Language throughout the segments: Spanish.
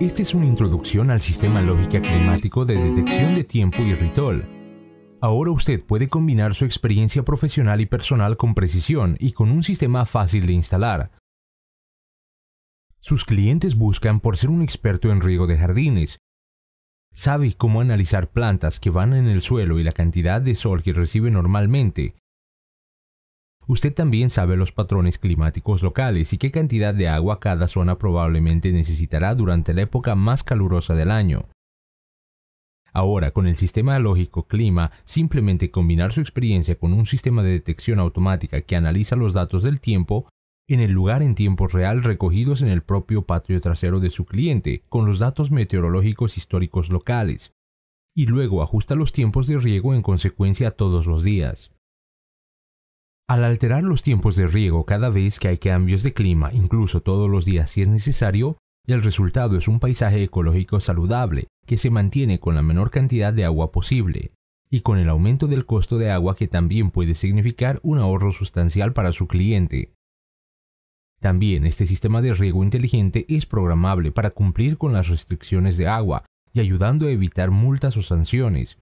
Esta es una introducción al sistema lógica climático de detección de tiempo y RITOL. Ahora usted puede combinar su experiencia profesional y personal con precisión y con un sistema fácil de instalar. Sus clientes buscan por ser un experto en riego de jardines. Sabe cómo analizar plantas que van en el suelo y la cantidad de sol que recibe normalmente, Usted también sabe los patrones climáticos locales y qué cantidad de agua cada zona probablemente necesitará durante la época más calurosa del año. Ahora, con el sistema lógico clima, simplemente combinar su experiencia con un sistema de detección automática que analiza los datos del tiempo en el lugar en tiempo real recogidos en el propio patio trasero de su cliente, con los datos meteorológicos históricos locales, y luego ajusta los tiempos de riego en consecuencia todos los días. Al alterar los tiempos de riego cada vez que hay cambios de clima, incluso todos los días si es necesario, el resultado es un paisaje ecológico saludable que se mantiene con la menor cantidad de agua posible y con el aumento del costo de agua que también puede significar un ahorro sustancial para su cliente. También este sistema de riego inteligente es programable para cumplir con las restricciones de agua y ayudando a evitar multas o sanciones,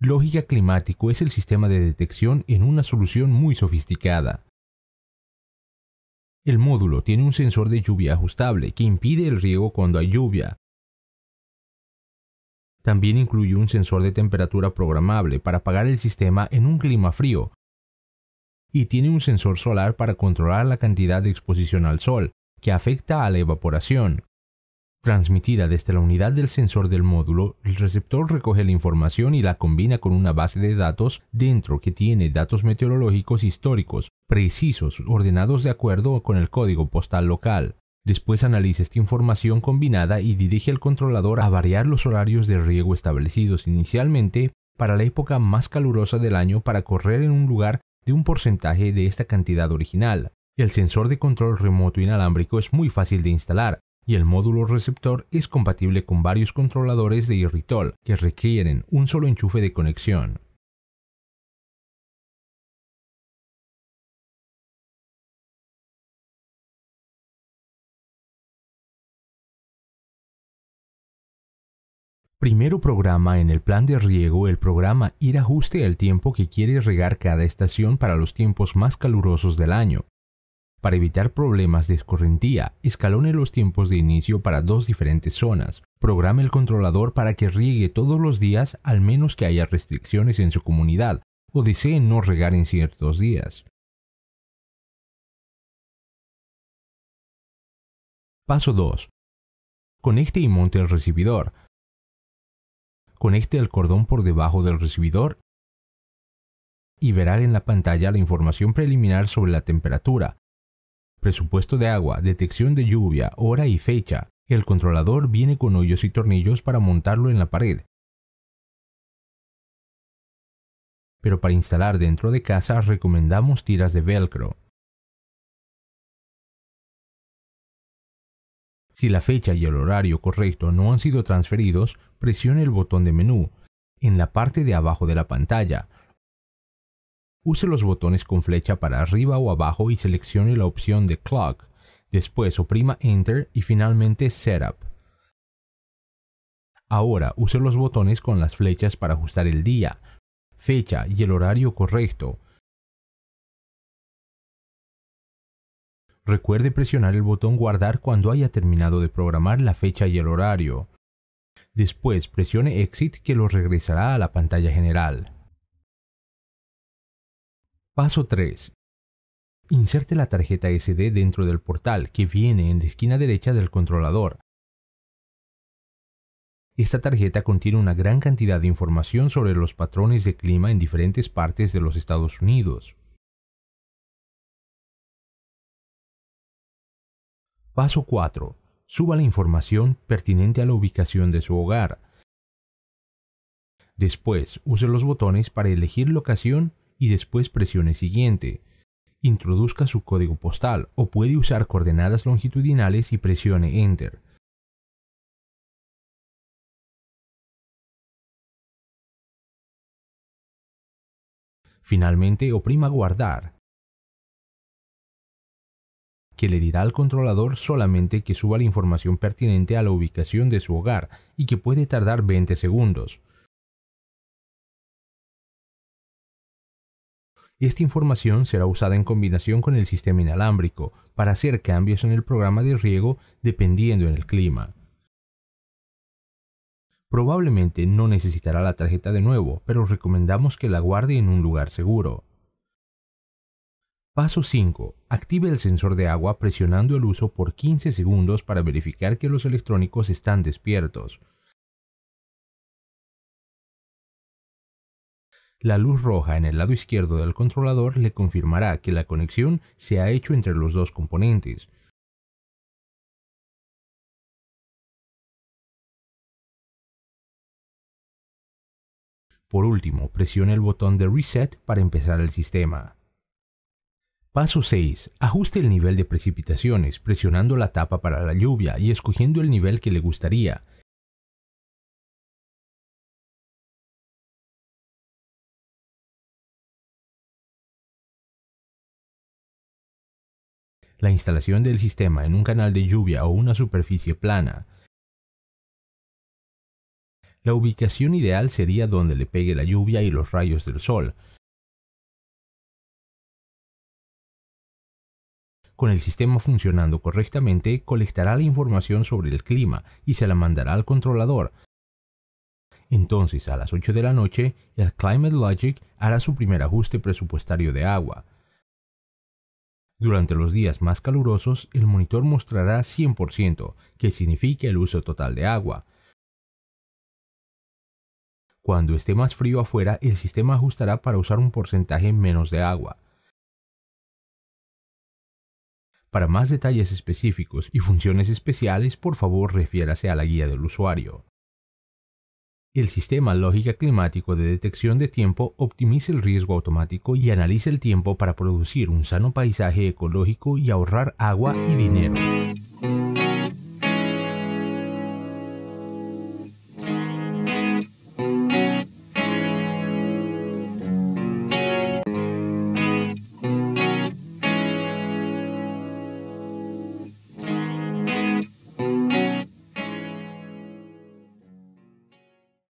Lógica climático es el sistema de detección en una solución muy sofisticada. El módulo tiene un sensor de lluvia ajustable que impide el riego cuando hay lluvia. También incluye un sensor de temperatura programable para apagar el sistema en un clima frío. Y tiene un sensor solar para controlar la cantidad de exposición al sol, que afecta a la evaporación. Transmitida desde la unidad del sensor del módulo, el receptor recoge la información y la combina con una base de datos dentro que tiene datos meteorológicos históricos, precisos, ordenados de acuerdo con el código postal local. Después analiza esta información combinada y dirige al controlador a variar los horarios de riego establecidos inicialmente para la época más calurosa del año para correr en un lugar de un porcentaje de esta cantidad original. El sensor de control remoto inalámbrico es muy fácil de instalar, y el módulo receptor es compatible con varios controladores de irritol que requieren un solo enchufe de conexión. Primero programa en el plan de riego el programa ir ajuste al tiempo que quiere regar cada estación para los tiempos más calurosos del año. Para evitar problemas de escorrentía, escalone los tiempos de inicio para dos diferentes zonas. Programe el controlador para que riegue todos los días al menos que haya restricciones en su comunidad o desee no regar en ciertos días. Paso 2. Conecte y monte el recibidor. Conecte el cordón por debajo del recibidor y verá en la pantalla la información preliminar sobre la temperatura, presupuesto de agua, detección de lluvia, hora y fecha. El controlador viene con hoyos y tornillos para montarlo en la pared. Pero para instalar dentro de casa recomendamos tiras de velcro. Si la fecha y el horario correcto no han sido transferidos, presione el botón de menú en la parte de abajo de la pantalla Use los botones con flecha para arriba o abajo y seleccione la opción de Clock. Después oprima Enter y finalmente Setup. Ahora use los botones con las flechas para ajustar el día, fecha y el horario correcto. Recuerde presionar el botón guardar cuando haya terminado de programar la fecha y el horario. Después presione Exit que lo regresará a la pantalla general. Paso 3. Inserte la tarjeta SD dentro del portal que viene en la esquina derecha del controlador. Esta tarjeta contiene una gran cantidad de información sobre los patrones de clima en diferentes partes de los Estados Unidos. Paso 4. Suba la información pertinente a la ubicación de su hogar. Después, use los botones para elegir locación y después presione siguiente. Introduzca su código postal o puede usar coordenadas longitudinales y presione Enter. Finalmente, oprima Guardar, que le dirá al controlador solamente que suba la información pertinente a la ubicación de su hogar y que puede tardar 20 segundos. Esta información será usada en combinación con el sistema inalámbrico para hacer cambios en el programa de riego dependiendo en el clima. Probablemente no necesitará la tarjeta de nuevo, pero recomendamos que la guarde en un lugar seguro. Paso 5. Active el sensor de agua presionando el uso por 15 segundos para verificar que los electrónicos están despiertos. La luz roja en el lado izquierdo del controlador le confirmará que la conexión se ha hecho entre los dos componentes. Por último, presione el botón de Reset para empezar el sistema. Paso 6. Ajuste el nivel de precipitaciones presionando la tapa para la lluvia y escogiendo el nivel que le gustaría. la instalación del sistema en un canal de lluvia o una superficie plana. La ubicación ideal sería donde le pegue la lluvia y los rayos del sol. Con el sistema funcionando correctamente, colectará la información sobre el clima y se la mandará al controlador, entonces, a las 8 de la noche, el Climate Logic hará su primer ajuste presupuestario de agua. Durante los días más calurosos, el monitor mostrará 100%, que significa el uso total de agua. Cuando esté más frío afuera, el sistema ajustará para usar un porcentaje menos de agua. Para más detalles específicos y funciones especiales, por favor refiérase a la guía del usuario. El sistema lógica climático de detección de tiempo optimiza el riesgo automático y analiza el tiempo para producir un sano paisaje ecológico y ahorrar agua y dinero.